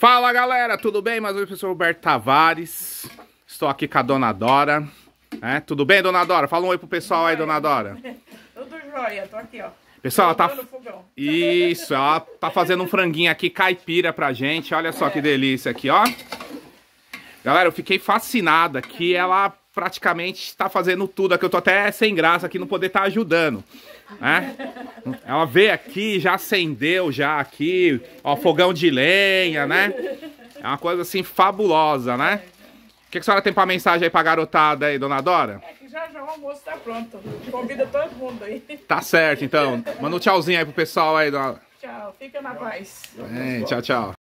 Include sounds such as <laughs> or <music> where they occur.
Fala galera, tudo bem? Mais uma vez, Roberto Tavares. Estou aqui com a dona Dora. É, tudo bem, dona Dora? Fala um oi pro pessoal aí, dona Dora. Tudo <laughs> jóia, tô aqui, ó. Pessoal, ela tá. Isso, ela tá fazendo um franguinho aqui caipira pra gente. Olha só é. que delícia aqui, ó. Galera, eu fiquei fascinada que ela praticamente tá fazendo tudo aqui. Eu tô até sem graça aqui não poder estar tá ajudando. Né? Ela veio aqui, já acendeu já aqui, ó, fogão de lenha, né? É uma coisa assim fabulosa, né? O que, que a senhora tem pra mensagem aí pra garotada aí, dona Dora? É que já já o almoço tá pronto. Convida todo mundo aí. Tá certo, então. Manda um tchauzinho aí pro pessoal aí, dona. Tchau, fica na paz. tchau, tchau.